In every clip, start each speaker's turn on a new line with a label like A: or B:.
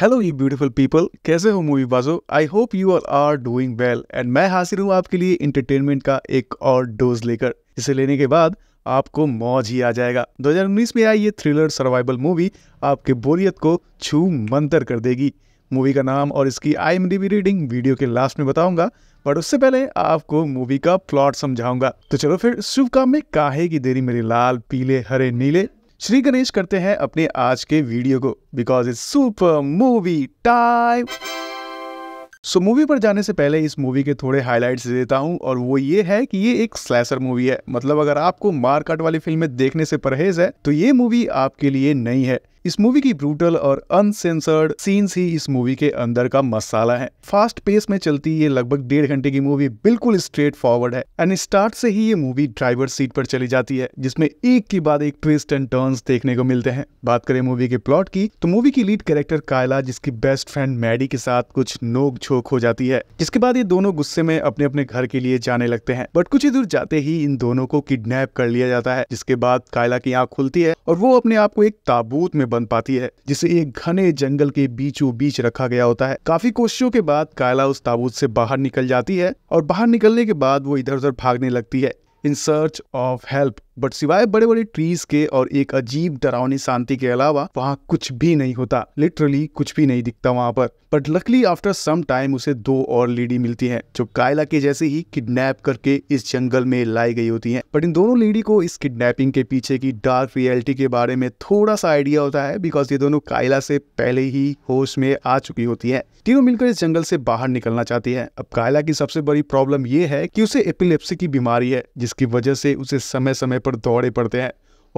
A: hello you beautiful people कैसे हो movie बाजो I hope you are are doing well and मैं हाजिर हूँ आपके लिए एंटरटेनमेंट का एक और डोज लेकर इसे लेने के बाद आपको मौज ही आ जाएगा 2019 में आई ये थ्रिलर सर्वाइवल मूवी आपके बोरियत को छू मंतर कर देगी मूवी का नाम और इसकी आई रीडिंग वीडियो के लास्ट में बताऊंगा बट उससे पहले आपको मूवी का प्लॉट समझाऊंगा तो चलो फिर शुभ काम में काहे की देरी मेरे लाल पीले हरे नीले श्री गणेश करते हैं अपने आज के वीडियो को because it's super movie time so movie पर जाने से पहले इस मूवी के थोड़े हाइलाइट्स देता हूँ और वो ये है कि ये एक स्लैसर मूवी है मतलब अगर आपको मारकाट वाली फिल्में देखने से परहेज है तो ये मूवी आपके लिए नहीं है इस मूवी की ब्रूटल और अनसेंसर्ड सीन्स ही इस मूवी के अंदर का मसाला है फास्ट पेस में चलती ये लगभग डेढ़ घंटे की मूवी बिल्कुल स्ट्रेट फॉरवर्ड है एंड स्टार्ट से ही ये मूवी ड्राइवर सीट पर चली जाती है जिसमें एक के बाद एक ट्विस्ट एंड टर्न्स देखने को मिलते हैं बात करें मूवी के प्लॉट की तो मूवी की लीड कैरेक्टर कायला जिसकी बेस्ट फ्रेंड मैडी के साथ कुछ नोक झोंक हो जाती है जिसके बाद ये दोनों गुस्से में अपने अपने घर के लिए जाने लगते हैं बट कुछ ही दूर जाते ही इन दोनों को किडनैप कर लिया जाता है जिसके बाद कायला की आंख खुलती है और वो अपने आप को एक ताबूत में बन पाती है जिसे एक घने जंगल के बीचों बीच रखा गया होता है काफी कोशिशों के बाद कायला उस ताबूत से बाहर निकल जाती है और बाहर निकलने के बाद वो इधर उधर भागने लगती है in search of help but सिवाय बड़े बड़े ट्रीज के और एक अजीब डरावनी शांति के अलावा वहाँ कुछ भी नहीं होता लिटरली कुछ भी नहीं दिखता वहाँ पर but luckily after some time उसे दो और लेडी मिलती हैं जो कायला के जैसे ही किडनैप करके इस जंगल में लाई गई होती हैं बट इन दोनों लेडी को इस किडनैपिंग के पीछे की डार्क रियलिटी के बारे में थोड़ा सा आइडिया होता है बिकॉज ये दोनों कायला से पहले ही होश में आ चुकी होती है तीनों मिलकर इस जंगल से बाहर निकलना चाहती है अब कायला की सबसे बड़ी प्रॉब्लम ये है कि उसे एपिलेप्सी की बीमारी है जिसकी वजह से उसे समय समय पर दौड़े पड़ते हैं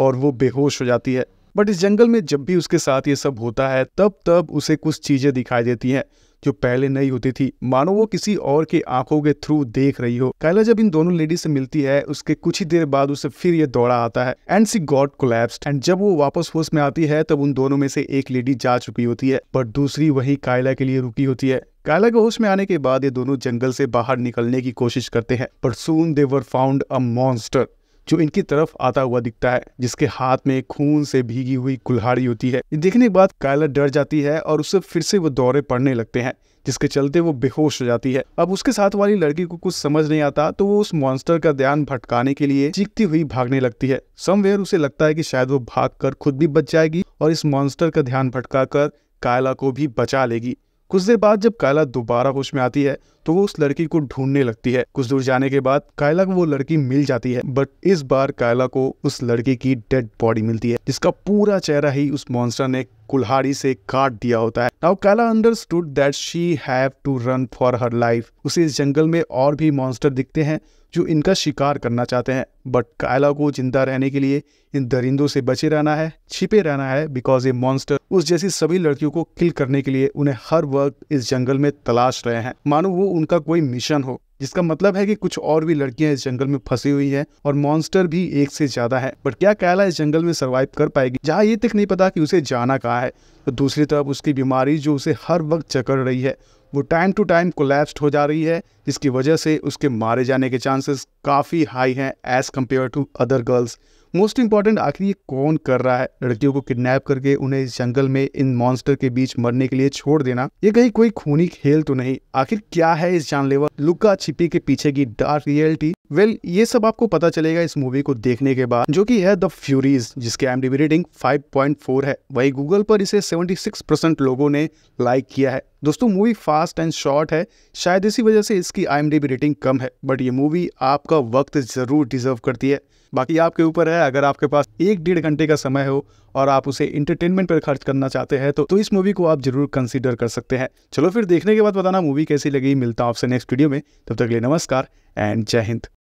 A: और वो बेहोश हो जाती है बट इस जंगल में जब भी उसके साथ ये सब होता है तब तब उसे कुछ चीज़ें दिखाई देती हैं जो पहले नहीं होती थी मानो वो किसी और के आंखों के थ्रू देख रही हो कैला जब इन दोनों लेडी से मिलती है उसके कुछ ही देर बाद उसे फिर ये दौड़ा आता है and she got collapsed and जब वो वापस होश में आती है तब उन दोनों में से एक लेडी जा चुकी होती है बट दूसरी वही कायला के लिए रुकी होती है कायला के होश में आने के बाद ये दोनों जंगल से बाहर निकलने की कोशिश करते हैं पर सून दे वर फाउंड अ मॉन्स्टर जो इनकी तरफ आता हुआ दिखता है जिसके हाथ में खून से भीगी हुई कुल्हाड़ी होती है देखने के बाद कायला डर जाती है और उससे फिर से वो दौरे पड़ने लगते हैं जिसके चलते वो बेहोश हो जाती है अब उसके साथ वाली लड़की को कुछ समझ नहीं आता तो वो उस मॉन्स्टर का ध्यान भटकाने के लिए चीखती हुई भागने लगती है समवेयर उसे लगता है कि शायद वो भाग कर खुद भी बच जाएगी और इस मॉन्स्टर का ध्यान भटका कर कायला को भी बचा लेगी कुछ देर बाद जब कायला दोबारा होश में आती है तो वो उस लड़की को ढूंढने लगती है कुछ दूर जाने के बाद कायला को वो लड़की मिल जाती है बट इस बार कायला को उस लड़की की डेड बॉडी मिलती है जिसका पूरा चेहरा ही उस मॉन्स्टर ने कुल्हाड़ी से काट दिया होता है now Kayla understood that she have to run for her life उसे इस जंगल में और भी मॉन्स्टर दिखते हैं जो इनका शिकार करना चाहते हैं बट कायला को जिंदा रहने के लिए इन दरिंदों से बचे रहना है छिपे रहना है बिकॉज ये मॉन्स्टर उस जैसी सभी लड़कियों को किल करने के लिए उन्हें हर वक्त इस जंगल में तलाश रहे हैं मानो वो उनका कोई मिशन हो जिसका मतलब है कि कुछ और भी लड़कियां इस जंगल में फंसी हुई हैं और मॉन्स्टर भी एक से ज्यादा है बट क्या कैला इस जंगल में सरवाइव कर पाएगी जहाँ ये तक नहीं पता कि उसे जाना कहाँ है तो दूसरी तरफ उसकी बीमारी जो उसे हर वक्त चकड़ रही है वो टाइम टू टाइम कोलैप्स्ड हो जा रही है जिसकी वजह से उसके मारे जाने के चांसेस काफ़ी हाई हैं as compared to other girls most important आखिर ये कौन कर रहा है लड़कियों को किडनैप करके उन्हें इस जंगल में इन मॉन्स्टर के बीच मरने के लिए छोड़ देना ये कहीं कोई खूनी खेल तो नहीं आखिर क्या है इस जानलेवा लुका छिपी के पीछे की डार्क रियलिटी वेल well, ये सब आपको पता चलेगा इस मूवी को देखने के बाद जो कि है द फ्यूरीज जिसके एम रेटिंग 5.4 है वही गूगल पर इसे 76 परसेंट लोगों ने लाइक किया है दोस्तों मूवी फास्ट एंड शॉर्ट है शायद इसी वजह से इसकी आई रेटिंग कम है बट ये मूवी आपका वक्त जरूर डिजर्व करती है बाकी आपके ऊपर है अगर आपके पास एक डेढ़ घंटे का समय हो और आप उसे इंटरटेनमेंट पर खर्च करना चाहते हैं तो, तो इस मूवी को आप जरूर कंसिडर कर सकते हैं चलो फिर देखने के बाद बताना मूवी कैसी लगी मिलता आपसे नेक्स्ट वीडियो में तब तक लिए नमस्कार एंड जय हिंद